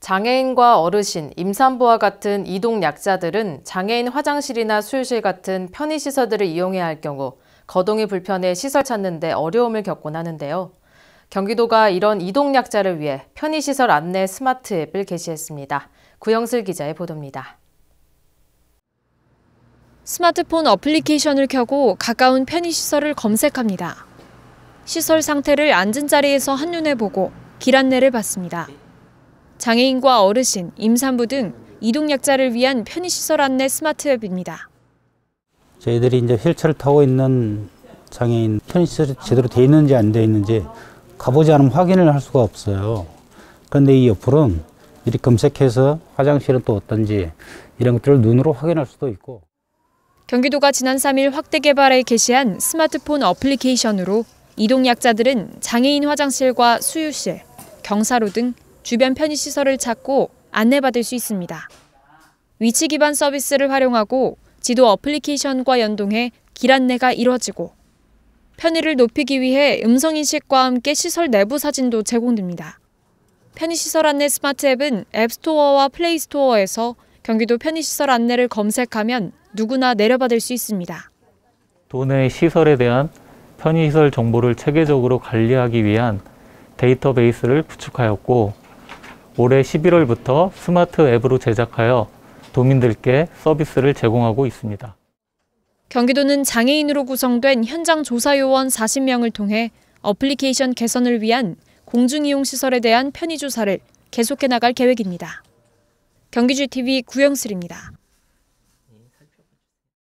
장애인과 어르신, 임산부와 같은 이동 약자들은 장애인 화장실이나 수유실 같은 편의시설들을 이용해야 할 경우 거동이 불편해 시설 찾는 데 어려움을 겪곤 하는데요. 경기도가 이런 이동 약자를 위해 편의시설 안내 스마트 앱을 개시했습니다 구영슬 기자의 보도입니다. 스마트폰 어플리케이션을 켜고 가까운 편의시설을 검색합니다. 시설 상태를 앉은 자리에서 한눈에 보고 길 안내를 받습니다. 장애인과 어르신, 임산부 등 이동약자를 위한 편의시설 안내 스마트 앱입니다. 저희들이 이제 휠체어를 타고 있는 장애인 편의시설이 제대로 돼 있는지 안 돼 있는지 가보지 않으면 확인을 할 수가 없어요. 그런데 이 어플은 미리 검색해서 화장실은 또 어떤지 이런 것들을 눈으로 확인할 수도 있고. 경기도가 지난 3일 확대 개발에 게시한 스마트폰 어플리케이션으로 이동약자들은 장애인 화장실과 수유실, 경사로 등 주변 편의시설을 찾고 안내받을 수 있습니다. 위치 기반 서비스를 활용하고 지도 어플리케이션과 연동해 길 안내가 이뤄지고 편의를 높이기 위해 음성인식과 함께 시설 내부 사진도 제공됩니다. 편의시설 안내 스마트 앱은 앱스토어와 플레이스토어에서 경기도 편의시설 안내를 검색하면 누구나 내려받을 수 있습니다. 도내 시설에 대한 편의시설 정보를 체계적으로 관리하기 위한 데이터베이스를 구축하였고 올해 11월부터 스마트 앱으로 제작하여 도민들께 서비스를 제공하고 있습니다. 경기도는 장애인으로 구성된 현장 조사 요원 40명을 통해 어플리케이션 개선을 위한 공중이용시설에 대한 편의조사를 계속해 나갈 계획입니다. 경기GTV 구영슬입니다.